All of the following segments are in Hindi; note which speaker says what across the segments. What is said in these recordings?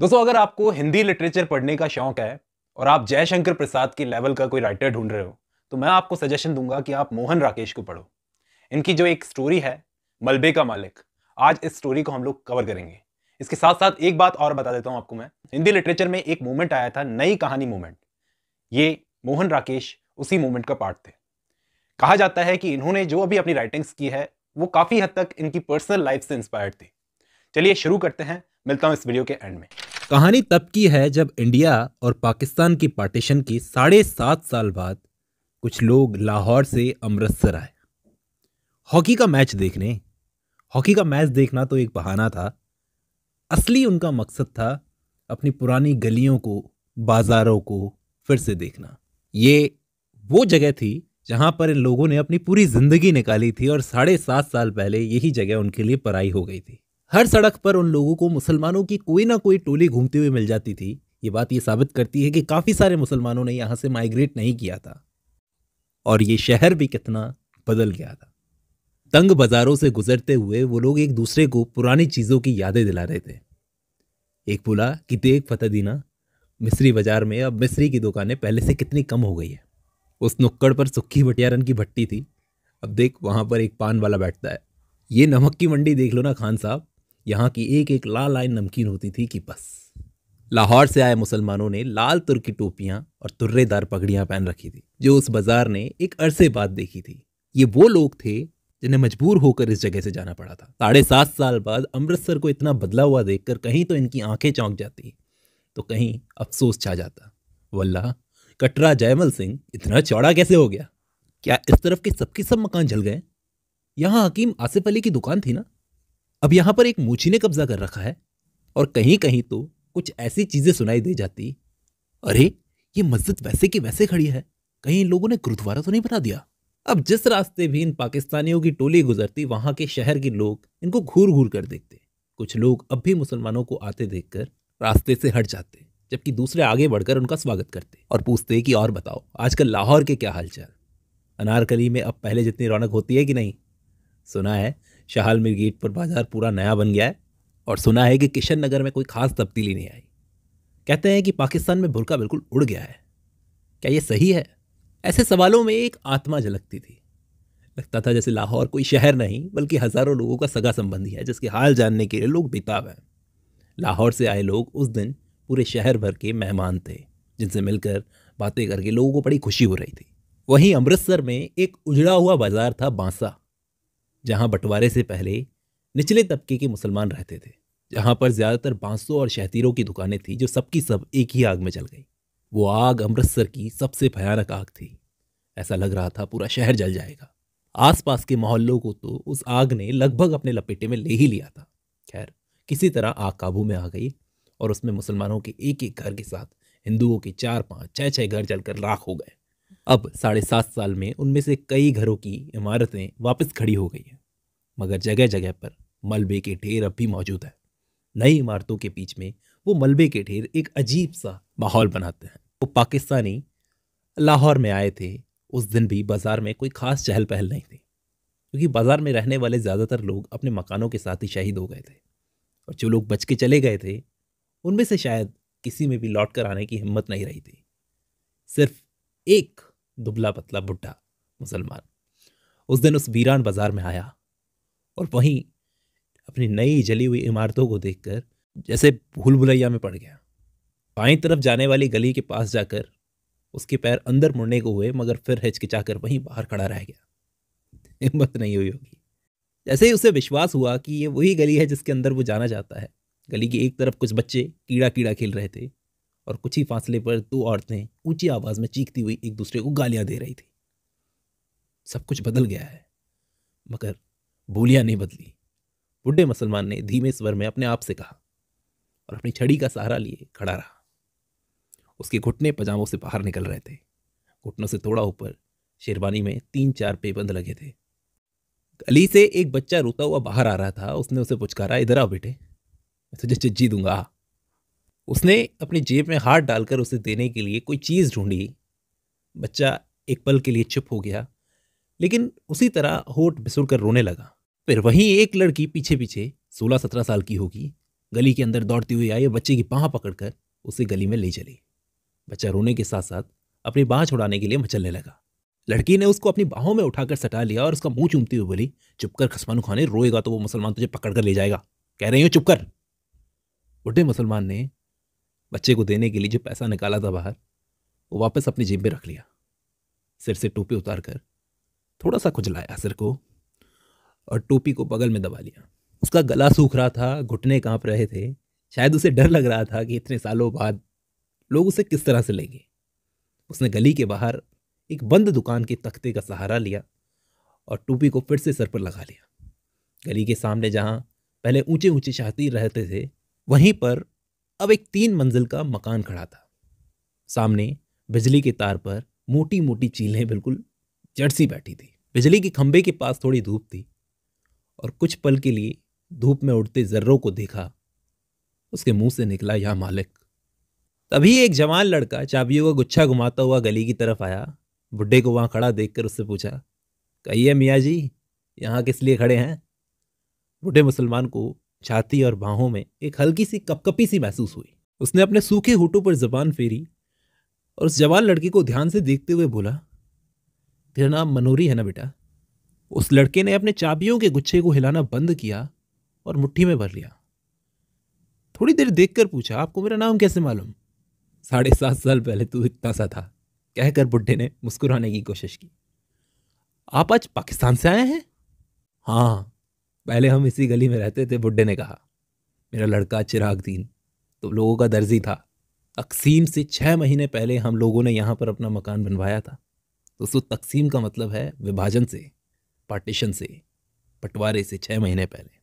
Speaker 1: दोस्तों अगर आपको हिंदी लिटरेचर पढ़ने का शौक है और आप जयशंकर प्रसाद के लेवल का कोई राइटर ढूंढ रहे हो तो मैं आपको सजेशन दूंगा कि आप मोहन राकेश को पढ़ो इनकी जो एक स्टोरी है मलबे का मालिक आज इस स्टोरी को हम लोग कवर करेंगे इसके साथ साथ एक बात और बता देता हूँ आपको मैं हिंदी लिटरेचर में एक मूवमेंट आया था नई कहानी मूवमेंट ये मोहन राकेश उसी मूवमेंट का पार्ट थे कहा जाता है कि इन्होंने जो अभी अपनी राइटिंग्स की है वो काफ़ी हद तक इनकी पर्सनल लाइफ से इंस्पायर्ड थी चलिए शुरू करते हैं मिलता हूँ इस वीडियो के एंड में कहानी तब की है जब इंडिया और पाकिस्तान की पार्टीशन की साढ़े सात साल बाद कुछ लोग लाहौर से अमृतसर आए हॉकी का मैच देखने हॉकी का मैच देखना तो एक बहाना था असली उनका मकसद था अपनी पुरानी गलियों को बाज़ारों को फिर से देखना ये वो जगह थी जहाँ पर इन लोगों ने अपनी पूरी ज़िंदगी निकाली थी और साढ़े सात साल पहले यही जगह उनके लिए पराई हो गई थी हर सड़क पर उन लोगों को मुसलमानों की कोई ना कोई टोली घूमती हुई मिल जाती थी ये बात ये साबित करती है कि काफ़ी सारे मुसलमानों ने यहाँ से माइग्रेट नहीं किया था और ये शहर भी कितना बदल गया था तंग बाजारों से गुजरते हुए वो लोग एक दूसरे को पुरानी चीज़ों की यादें दिला रहे थे एक बोला कि देख फतेह दीना मिस्री बाज़ार में अब मिस्री की दुकानें पहले से कितनी कम हो गई है उस नुक्कड़ पर सुखी भटियारन की भट्टी थी अब देख वहाँ पर एक पान वाला बैठता है ये नमक की मंडी देख लो ना खान साहब यहाँ की एक एक लाल लाइन नमकीन होती थी कि बस लाहौर से आए मुसलमानों ने लाल तुर की टोपियाँ और तुर्रेदार पगड़ियाँ पहन रखी थी जो उस बाजार ने एक अरसे बाद देखी थी ये वो लोग थे जिन्हें मजबूर होकर इस जगह से जाना पड़ा था साढ़े सात साल बाद अमृतसर को इतना बदला हुआ देखकर कहीं तो इनकी आंखें चौंक जाती तो कहीं अफसोस छा जाता वल्ला कटरा जयमल सिंह इतना चौड़ा कैसे हो गया क्या इस तरफ के सबके सब मकान जल गए यहाँ हकीम आसिफ अली की दुकान थी ना अब यहां पर एक मूछी ने कब्जा कर रखा है और कहीं कहीं तो कुछ ऐसी चीजें सुनाई दे जाती अरे ये मस्जिद वैसे की वैसे खड़ी है कहीं इन लोगों ने गुरुद्वारा तो नहीं बना दिया अब जिस रास्ते भी इन पाकिस्तानियों की टोली गुजरती वहां के शहर के लोग इनको घूर घूर कर देखते कुछ लोग अब भी मुसलमानों को आते देखकर रास्ते से हट जाते जबकि दूसरे आगे बढ़कर उनका स्वागत करते और पूछते कि और बताओ आजकल लाहौर के क्या हालचाल अनारकली में अब पहले जितनी रौनक होती है कि नहीं सुना है शाहाल गेट पर बाज़ार पूरा नया बन गया है और सुना है कि किशन नगर में कोई ख़ास तब्दीली नहीं आई कहते हैं कि पाकिस्तान में भुरका बिल्कुल उड़ गया है क्या ये सही है ऐसे सवालों में एक आत्मा झलकती थी लगता था जैसे लाहौर कोई शहर नहीं बल्कि हज़ारों लोगों का सगा संबंधी है जिसके हाल जानने के लिए लोग बेताब हैं लाहौर से आए लोग उस दिन पूरे शहर भर के मेहमान थे जिनसे मिलकर बातें करके लोगों को बड़ी खुशी हो रही थी वहीं अमृतसर में एक उजड़ा हुआ बाजार था बांसा जहां बंटवारे से पहले निचले तबके के मुसलमान रहते थे जहां पर ज़्यादातर बांसों और शहतीरों की दुकानें थी जो सबकी सब एक ही आग में जल गई वो आग अमृतसर की सबसे भयानक आग थी ऐसा लग रहा था पूरा शहर जल जाएगा आसपास के मोहल्लों को तो उस आग ने लगभग अपने लपेटे में ले ही लिया था खैर किसी तरह आग काबू में आ गई और उसमें मुसलमानों के एक एक घर के साथ हिंदुओं के चार पांच छह छह घर जलकर राख हो गए अब साढ़े सात साल में उनमें से कई घरों की इमारतें वापस खड़ी हो गई हैं मगर जगह जगह पर मलबे के ढेर अब भी मौजूद है नई इमारतों के बीच में वो मलबे के ढेर एक अजीब सा माहौल बनाते हैं वो पाकिस्तानी लाहौर में आए थे उस दिन भी बाज़ार में कोई ख़ास चहल पहल नहीं थी क्योंकि बाज़ार में रहने वाले ज़्यादातर लोग अपने मकानों के साथ ही शहीद हो गए थे और जो लोग बच के चले गए थे उनमें से शायद किसी में भी लौट कर आने की हिम्मत नहीं रही थी सिर्फ एक दुबला पतला बुढ़ा मुसलमान उस दिन उस वीरान बाजार में आया और वहीं अपनी नई जली हुई इमारतों को देखकर जैसे भूल भुलैया में पड़ गया बाई तरफ जाने वाली गली के पास जाकर उसके पैर अंदर मुड़ने को हुए मगर फिर हिचकिचाकर वहीं बाहर खड़ा रह गया हिम्मत नहीं हुई होगी जैसे ही उसे विश्वास हुआ कि ये वही गली है जिसके अंदर वो जाना चाहता है गली की एक तरफ कुछ बच्चे कीड़ा कीड़ा खेल रहे थे और कुछ ही फासले पर दो औरतें ऊंची आवाज़ में चीखती हुई एक दूसरे को गालियां दे रही थी सब कुछ बदल गया है मगर बोलियां नहीं बदली बुढ़े मुसलमान ने धीमे स्वर में अपने आप से कहा और अपनी छड़ी का सहारा लिए खड़ा रहा उसके घुटने पजामों से बाहर निकल रहे थे घुटनों से थोड़ा ऊपर शेरवानी में तीन चार पेबंद लगे थे गली से एक बच्चा रोता हुआ बाहर आ रहा था उसने उसे पुचकारा इधर आओ बेटे मैं तुझे चिज्जी दूंगा उसने अपनी जेब में हाथ डालकर उसे देने के लिए कोई चीज़ ढूंढी बच्चा एक पल के लिए चुप हो गया लेकिन उसी तरह होठ बिसुर कर रोने लगा फिर वहीं एक लड़की पीछे पीछे सोलह सत्रह साल की होगी गली के अंदर दौड़ती हुई आई और बच्चे की बाह पकड़कर उसे गली में ले चली बच्चा रोने के साथ साथ अपनी बाह छुड़ाने के लिए मचलने लगा लड़की ने उसको अपनी बाहों में उठाकर सटा लिया और उसका मुंह चूमती हुई बोली चुप कर खसमान खाने रोएगा तो वो मुसलमान तुझे पकड़ कर ले जाएगा कह रही हो चुप कर बुढ़े मुसलमान ने बच्चे को देने के लिए जो पैसा निकाला था बाहर वो वापस अपनी जेब में रख लिया सिर से टोपी उतार कर थोड़ा सा खुजलाया सिर को और टोपी को बगल में दबा लिया उसका गला सूख रहा था घुटने कांप रहे थे शायद उसे डर लग रहा था कि इतने सालों बाद लोग उसे किस तरह से लेंगे उसने गली के बाहर एक बंद दुकान के तख्ते का सहारा लिया और टोपी को फिर से सर पर लगा लिया गली के सामने जहाँ पहले ऊंचे ऊंचे शातिर रहते थे वहीं पर अब एक तीन मंजिल का मकान खड़ा था सामने बिजली के तार पर मोटी मोटी चीलें बिल्कुल जड़सी बैठी थी बिजली के खंभे के पास थोड़ी धूप थी और कुछ पल के लिए धूप में उड़ते जर्रों को देखा उसके मुंह से निकला यह मालिक तभी एक जवान लड़का चाबियों का गुच्छा घुमाता हुआ गली की तरफ आया बुढ़े को वहां खड़ा देखकर उससे पूछा कहिए मियाँ जी यहाँ किस लिए खड़े हैं बुढ़े मुसलमान को छाती और बाहों में एक हल्की सी कपकपी सी महसूस हुई उसने अपने सूखे होठों पर जबान फेरी और उस जवान लड़की को ध्यान से देखते हुए बोला तेरा नाम मनोरी है ना बेटा उस लड़के ने अपने चाबियों के गुच्छे को हिलाना बंद किया और मुट्ठी में भर लिया थोड़ी देर देखकर पूछा आपको मेरा नाम कैसे मालूम साढ़े सात साल पहले तू इतना सा था कहकर बुढ़े ने मुस्कुराने की कोशिश की आप आज पाकिस्तान से आए हैं हाँ पहले हम इसी गली में रहते थे बुड्ढे ने कहा मेरा लड़का चिराग दीन तो लोगों का दर्जी था तकसीम से छः महीने पहले हम लोगों ने यहाँ पर अपना मकान बनवाया था दोस्तों तो तकसीम का मतलब है विभाजन से पार्टीशन से बंटवारे से छः महीने पहले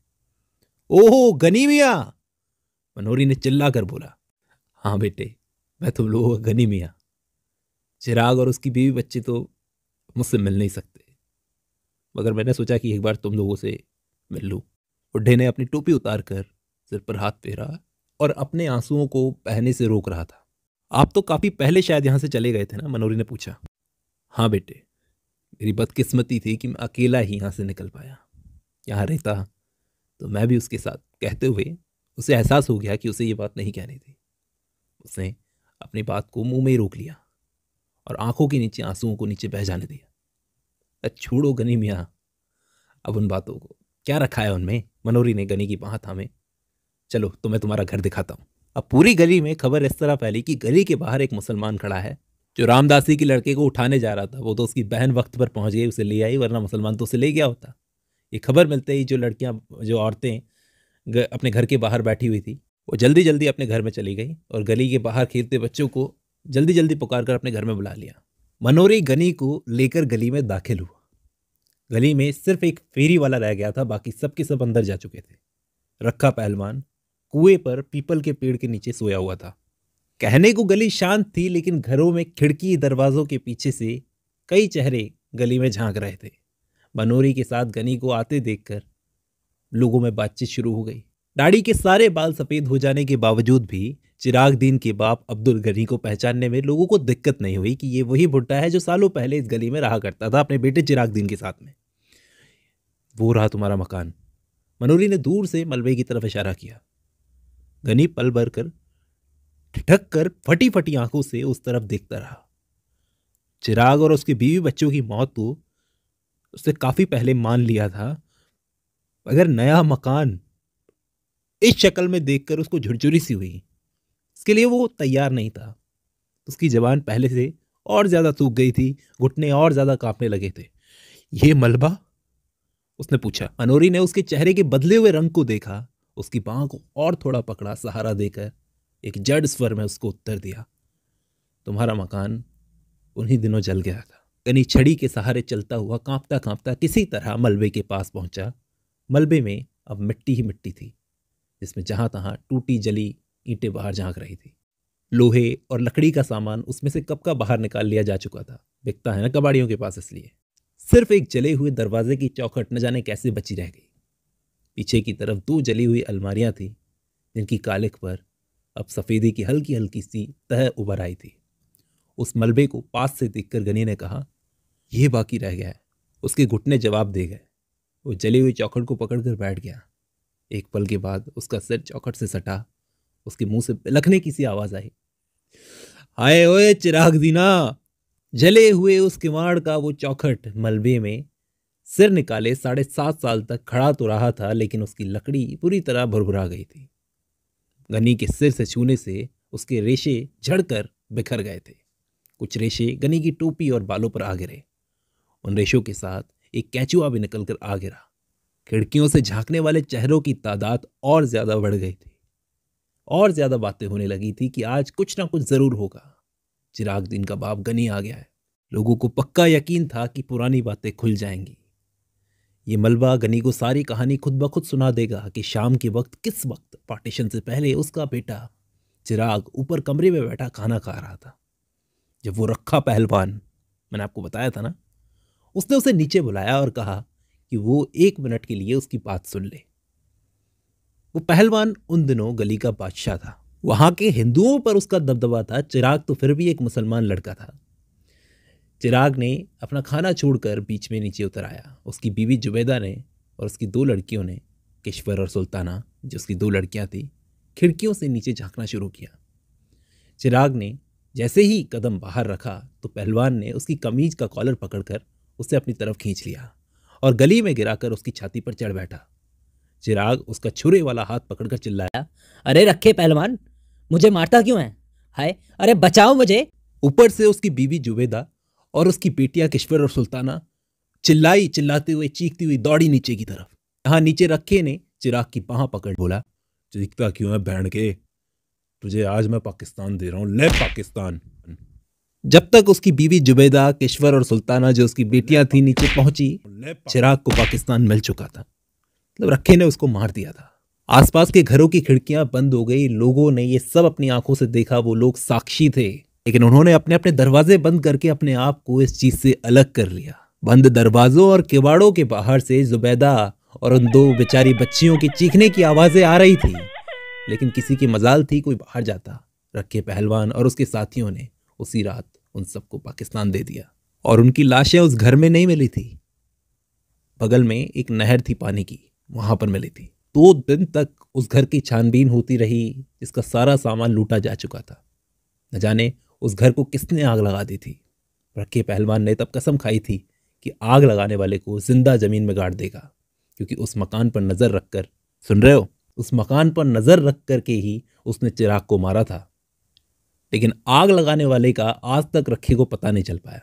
Speaker 1: ओहो गनी मियाँ मनोरी ने चिल्ला कर बोला हाँ बेटे मैं तुम लोगों का गनी मियाँ चिराग और उसकी बीवी बच्चे तो मुझसे मिल नहीं सकते मगर मैंने सोचा कि एक बार तुम लोगों से मिल्लू बुढ़े ने अपनी टोपी उतार कर सिर पर हाथ फेरा और अपने आंसुओं को बहने से रोक रहा था आप तो काफ़ी पहले शायद यहाँ से चले गए थे ना मनोरी ने पूछा हाँ बेटे मेरी बदकिस्मती थी कि मैं अकेला ही यहाँ से निकल पाया यहाँ रहता तो मैं भी उसके साथ कहते हुए उसे एहसास हो गया कि उसे ये बात नहीं कहनी थी उसने अपनी बात को मुंह में ही रोक लिया और आंखों के नीचे आंसुओं को नीचे बह जाने दिया छोड़ो गनी मियाँ अब उन बातों को क्या रखा है उनमें मनोरी ने गनी की बाह थामे चलो तो मैं तुम्हारा घर दिखाता हूँ अब पूरी गली में खबर इस तरह फैली कि गली के बाहर एक मुसलमान खड़ा है जो रामदासी के लड़के को उठाने जा रहा था वो तो उसकी बहन वक्त पर पहुंच गई उसे ले आई वरना मुसलमान तो उसे ले गया होता ये खबर मिलते ही जो लड़कियाँ जो औरतें अपने घर के बाहर बैठी हुई थी वो जल्दी जल्दी अपने घर में चली गई और गली के बाहर खेलते बच्चों को जल्दी जल्दी पुकार कर अपने घर में बुला लिया मनोरी गनी को लेकर गली में दाखिल हुआ गली में सिर्फ एक फेरी वाला रह गया था बाकी सबके सब अंदर जा चुके थे रखा पहलवान कुएं पर पीपल के पेड़ के नीचे सोया हुआ था कहने को गली शांत थी लेकिन घरों में खिड़की दरवाजों के पीछे से कई चेहरे गली में झांक रहे थे बनोरी के साथ गनी को आते देखकर लोगों में बातचीत शुरू हो गई दाढ़ी के सारे बाल सफ़ेद हो जाने के बावजूद भी चिराग दीन के बाप अब्दुल गनी को पहचानने में लोगों को दिक्कत नहीं हुई कि ये वही भुट्टा है जो सालों पहले इस गली में रहा करता था अपने बेटे चिराग दीन के साथ में वो रहा तुम्हारा मकान मनोरी ने दूर से मलबे की तरफ इशारा किया गनी पल भर कर ठिठक कर फटी फटी आंखों से उस तरफ देखता रहा चिराग और उसके बीवी बच्चों की मौत तो उसने काफ़ी पहले मान लिया था अगर नया मकान इस शक्ल में देखकर उसको झुरझुरी सी हुई इसके लिए वो तैयार नहीं था उसकी जवान पहले से और ज़्यादा सूख गई थी घुटने और ज़्यादा कांपने लगे थे ये मलबा उसने पूछा अनोरी ने उसके चेहरे के बदले हुए रंग को देखा उसकी बाँ को और थोड़ा पकड़ा सहारा देकर एक जड़ स्वर में उसको उत्तर दिया तुम्हारा मकान उन्हीं दिनों जल गया था कनी छड़ी के सहारे चलता हुआ कांपता कांपता किसी तरह मलबे के पास पहुंचा मलबे में अब मिट्टी ही मिट्टी थी जिसमें जहां तहां टूटी जली ईंटें बाहर झांक रही थी लोहे और लकड़ी का सामान उसमें से कब का बाहर निकाल लिया जा चुका था बिकता है ना कबाड़ियों के पास इसलिए सिर्फ एक जले हुए दरवाजे की चौखट न जाने कैसे बची रह गई पीछे की तरफ दो जली हुई अलमारियां थीं जिनकी कालिक पर अब सफ़ेदी की हल्की हल्की सी तह उभर आई थी उस मलबे को पास से देखकर गनी ने कहा यह बाकी रह गया है उसके घुटने जवाब दे गए वो जली हुई चौखट को पकड़कर बैठ गया एक पल के बाद उसका सिर चौखट से सटा उसके मुंह से लखने की सी आवाज आई हाय ओए चिराग दीना जले हुए उस किवाड़ का वो चौखट मलबे में सिर निकाले साढ़े सात साल तक खड़ा तो रहा था लेकिन उसकी लकड़ी पूरी तरह भुरभुरा गई थी गनी के सिर से छूने से उसके रेशे झड़कर बिखर गए थे कुछ रेशे गनी की टोपी और बालों पर आ गिरे उन रेशों के साथ एक कैचुआ भी निकलकर आ गिरा खिड़कियों से झांकने वाले चेहरों की तादाद और ज़्यादा बढ़ गई थी और ज़्यादा बातें होने लगी थी कि आज कुछ ना कुछ ज़रूर होगा चिराग दिन का बाप गनी आ गया है लोगों को पक्का यकीन था कि पुरानी बातें खुल जाएंगी ये मलबा गनी को सारी कहानी खुद ब खुद सुना देगा कि शाम के वक्त किस वक्त पार्टीशन से पहले उसका बेटा चिराग ऊपर कमरे में बैठा खाना खा रहा था जब वो रखा पहलवान मैंने आपको बताया था ना उसने उसे नीचे बुलाया और कहा कि वो एक मिनट के लिए उसकी बात सुन ले वो पहलवान उन दिनों गली का बादशाह था वहाँ के हिंदुओं पर उसका दबदबा था चिराग तो फिर भी एक मुसलमान लड़का था चिराग ने अपना खाना छोड़कर बीच में नीचे उतर आया उसकी बीवी जुबैदा ने और उसकी दो लड़कियों ने किश्वर और सुल्ताना जो उसकी दो लड़कियाँ थी खिड़कियों से नीचे झांकना शुरू किया चिराग ने जैसे ही कदम बाहर रखा तो पहलवान ने उसकी कमीज का कॉलर पकड़कर उसे अपनी तरफ खींच लिया और गली में गिराकर उसकी छाती पर चढ़ बैठा चिराग उसका छुरे वाला हाथ पकड़कर चिल्लाया अरे रखे पहलवान मुझे मारता क्यों है हाय अरे बचाओ मुझे ऊपर से उसकी बीवी जुबेदा और उसकी बेटियां किश्वर और सुल्ताना चिल्लाई चिल्लाते हुए चीखती हुई दौड़ी नीचे की तरफ यहां नीचे रखे ने चिराग की बाह पकड़ बोला चीखता क्यों है बहन के तुझे आज मैं पाकिस्तान दे रहा हूँ ले पाकिस्तान जब तक उसकी बीवी जुबेदा किश्वर और सुल्ताना जो उसकी बेटियां थी नीचे पहुंची चिराग को पाकिस्तान मिल चुका था मतलब रखे ने उसको मार दिया था आसपास के घरों की खिड़कियां बंद हो गई लोगों ने ये सब अपनी आंखों से देखा वो लोग साक्षी थे लेकिन उन्होंने अपने अपने दरवाजे बंद करके अपने आप को इस चीज से अलग कर लिया बंद दरवाजों और किवाड़ों के बाहर से जुबैदा और उन दो बेचारी बच्चियों की चीखने की आवाजें आ रही थी लेकिन किसी की मजाल थी कोई बाहर जाता रखे पहलवान और उसके साथियों ने उसी रात उन सबको पाकिस्तान दे दिया और उनकी लाशें उस घर में नहीं मिली थी बगल में एक नहर थी पानी की वहाँ पर मिली थी दो दिन तक उस घर की छानबीन होती रही जिसका सारा सामान लूटा जा चुका था न जाने उस घर को किसने आग लगा दी थी रखे पहलवान ने तब कसम खाई थी कि आग लगाने वाले को जिंदा जमीन में गाड़ देगा क्योंकि उस मकान पर नज़र रख कर सुन रहे हो उस मकान पर नज़र रख कर के ही उसने चिराग को मारा था लेकिन आग लगाने वाले का आज तक रखे को पता नहीं चल पाया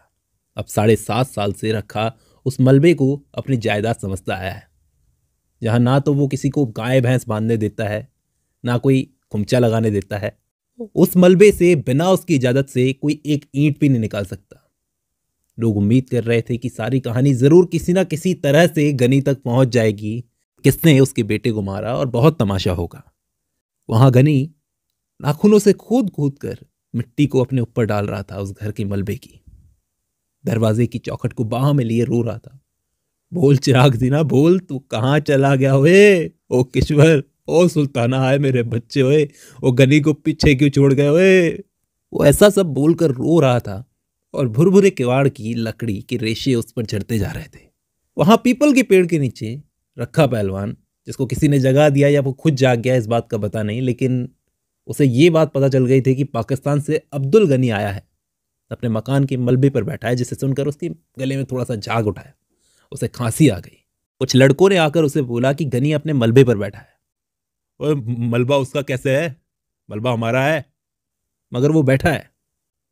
Speaker 1: अब साढ़े सात साल से रखा उस मलबे को अपनी जायदाद समझता आया है जहाँ ना तो वो किसी को गाय भैंस बांधने देता है ना कोई खुमचा लगाने देता है उस मलबे से बिना उसकी इजाज़त से कोई एक ईंट भी नहीं निकाल सकता लोग उम्मीद कर रहे थे कि सारी कहानी ज़रूर किसी ना किसी तरह से गनी तक पहुंच जाएगी किसने उसके बेटे को मारा और बहुत तमाशा होगा वहां गनी नाखूनों से खोद कूद कर मिट्टी को अपने ऊपर डाल रहा था उस घर के मलबे की दरवाजे की चौखट को बाह में लिए रो रहा था बोल चिराग दीना बोल तू कहाँ चला गया ओए ओ किश्वर ओ सुल्ताना आए मेरे बच्चे ओए ओ गनी को पीछे क्यों छोड़ गए ओए वो ऐसा सब बोलकर रो रहा था और भुर भुरे किवाड़ की लकड़ी के रेशे उस पर चढ़ते जा रहे थे वहाँ पीपल के पेड़ के नीचे रखा पहलवान जिसको किसी ने जगा दिया या वो खुद जाग गया इस बात का पता नहीं लेकिन उसे ये बात पता चल गई थी कि पाकिस्तान से अब्दुल गनी आया है अपने मकान के मलबे पर बैठा है जिसे सुनकर उसके गले में थोड़ा सा झाग उठाया उसे खांसी आ गई कुछ लड़कों ने आकर उसे बोला कि गनी अपने मलबे पर बैठा है ओ, मलबा उसका कैसे है मलबा हमारा है मगर वो बैठा है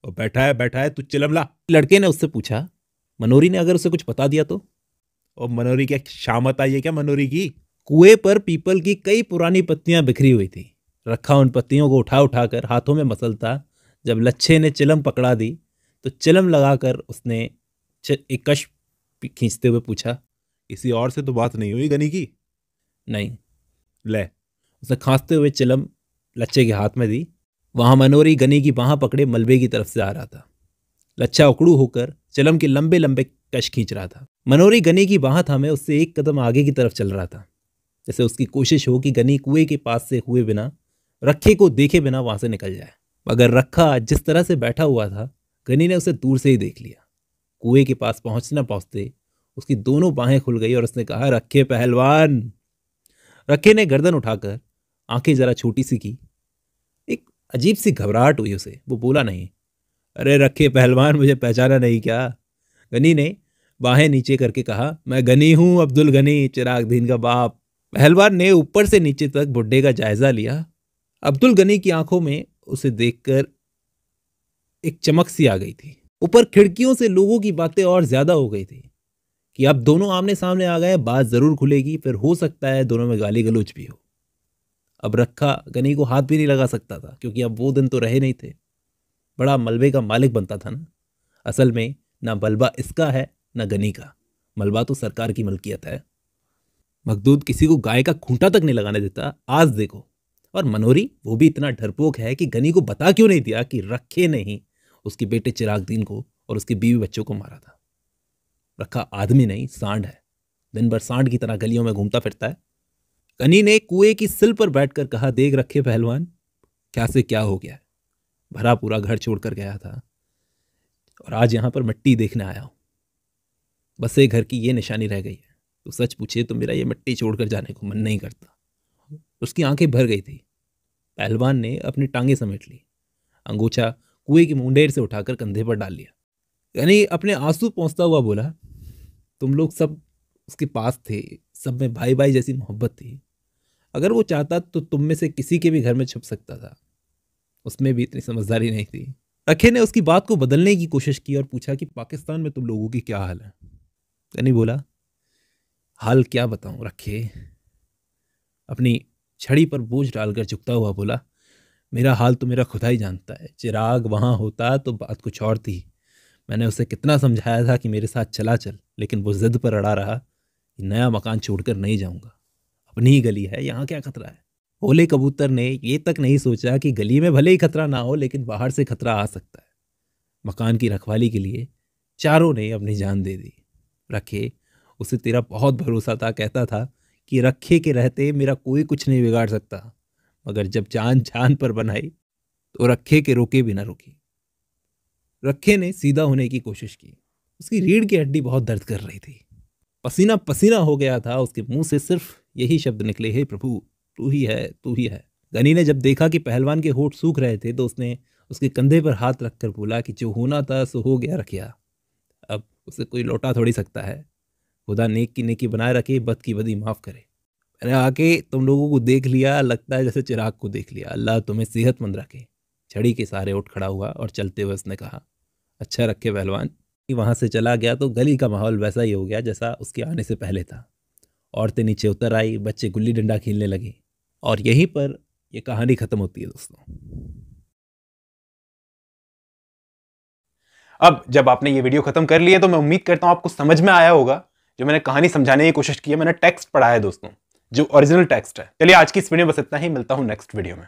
Speaker 1: वो बैठा है बैठा है तू चिलम ला लड़के ने उससे पूछा मनोरी ने अगर उसे कुछ बता दिया तो ओ मनोरी क्या शामत आई है क्या मनोरी की कुएं पर पीपल की कई पुरानी पत्तियां बिखरी हुई थी रखा उन पत्तियों को उठा उठाकर हाथों में मसलता जब लच्छे ने चिलम पकड़ा दी तो चिलम लगाकर उसने एक कश खींचते हुए पूछा किसी और से तो बात नहीं हुई गनी की नहीं ले उसने खांसते हुए चिलम लच्छे के हाथ में दी वहाँ मनोरी गनी की बाह पकड़े मलबे की तरफ से आ रहा था लच्छा उकड़ू होकर चिलम के लंबे लंबे कश खींच रहा था मनोरी गनी की बाह था मैं उससे एक कदम आगे की तरफ चल रहा था जैसे उसकी कोशिश हो कि गनी कुएं के पास से हुए बिना रखे को देखे बिना वहाँ से निकल जाए मगर रखा जिस तरह से बैठा हुआ था गनी ने उसे दूर से ही देख लिया कुएं के पास पहुंचते पहुंचते उसकी दोनों बाहें खुल गई और उसने कहा रखे पहलवान रखे ने गर्दन उठाकर आंखें जरा छोटी सी की एक अजीब सी घबराहट हुई उसे वो बोला नहीं अरे रखे पहलवान मुझे पहचाना नहीं क्या गनी ने बाहें नीचे करके कहा मैं गनी हूँ अब्दुल गनी चिराग दीन का बाप पहलवान ने ऊपर से नीचे तक बुढ़े का जायजा लिया अब्दुल गनी की आंखों में उसे देखकर एक चमक सी आ गई थी ऊपर खिड़कियों से लोगों की बातें और ज्यादा हो गई थी कि अब दोनों आमने सामने आ गए बात जरूर खुलेगी फिर हो सकता है दोनों में गाली गलोच भी हो अब रखा गनी को हाथ भी नहीं लगा सकता था क्योंकि अब वो दिन तो रहे नहीं थे बड़ा मलबे का मालिक बनता था ना असल में ना मलबा इसका है ना गनी का मलबा तो सरकार की मलकियत है मखदूद किसी को गाय का खूंटा तक नहीं लगाने देता आज देखो और मनोरी वो भी इतना डरपोक है कि गनी को बता क्यों नहीं दिया कि रखे नहीं उसके बेटे चिरागदीन को और उसके बीवी बच्चों को मारा था रखा आदमी नहीं सांड है दिन भर सांड की तरह गलियों में घूमता फिरता है कनी ने कुएं की सिल पर बैठकर कहा देख रखे पहलवान क्या से क्या हो गया भरा पूरा घर छोड़कर गया था और आज यहां पर मिट्टी देखने आया हूं बस एक घर की ये निशानी रह गई है तो सच पूछे तो मेरा ये मिट्टी छोड़कर जाने को मन नहीं करता उसकी आंखें भर गई थी पहलवान ने अपनी टांगे समेट ली अंगोछा कुएं की मुंडेर से उठाकर कंधे पर डाल लिया यानी अपने आंसू पहुँचता हुआ बोला तुम लोग सब उसके पास थे सब में भाई भाई जैसी मोहब्बत थी अगर वो चाहता तो तुम में से किसी के भी घर में छुप सकता था उसमें भी इतनी समझदारी नहीं थी अखे ने उसकी बात को बदलने की कोशिश की और पूछा कि पाकिस्तान में तुम लोगों की क्या हाल है यानी बोला हाल क्या बताऊं रखे अपनी छड़ी पर बोझ डालकर झुकता हुआ बोला मेरा हाल तो मेरा खुदा ही जानता है चिराग वहाँ होता तो बात कुछ और थी मैंने उसे कितना समझाया था कि मेरे साथ चला चल लेकिन वो ज़िद पर अड़ा रहा कि नया मकान छोड़कर नहीं जाऊँगा अपनी ही गली है यहाँ क्या खतरा है ओले कबूतर ने ये तक नहीं सोचा कि गली में भले ही खतरा ना हो लेकिन बाहर से खतरा आ सकता है मकान की रखवाली के लिए चारों ने अपनी जान दे दी रखे उसे तेरा बहुत भरोसा था कहता था कि रखे के रहते मेरा कोई कुछ नहीं बिगाड़ सकता मगर जब जान जान पर बनाई तो रखे के रोके भी ना रुकी रखे ने सीधा होने की कोशिश की उसकी रीढ़ की हड्डी बहुत दर्द कर रही थी पसीना पसीना हो गया था उसके मुंह से सिर्फ यही शब्द निकले हे प्रभु तू ही है तू ही है गनी ने जब देखा कि पहलवान के होठ सूख रहे थे तो उसने उसके कंधे पर हाथ रखकर बोला कि जो होना था सो हो गया रखिया अब उसे कोई लौटा थोड़ी सकता है खुदा नेक की नेकी बनाए रखे बद की बदी माफ़ करे अरे आके तुम लोगों को देख लिया लगता है जैसे चिराग को देख लिया अल्लाह तुम्हें सेहतमंद रखे छड़ी के सहारे उठ खड़ा हुआ और चलते हुए उसने कहा अच्छा रखे पहलवान वहाँ से चला गया तो गली का माहौल वैसा ही हो गया जैसा उसके आने से पहले था औरतें नीचे उतर आई बच्चे गुल्ली डंडा खेलने लगे और यहीं पर ये कहानी ख़त्म होती है दोस्तों अब जब आपने ये वीडियो ख़त्म कर लिया तो मैं उम्मीद करता हूँ आपको समझ में आया होगा जो मैंने कहानी समझाने की कोशिश की है मैंने टेक्स्ट पढ़ा है दोस्तों जो ओरिजिनल टेक्स्ट है चलिए आज की इस वीडियो में बस इतना ही मिलता हूँ नेक्स्ट वीडियो में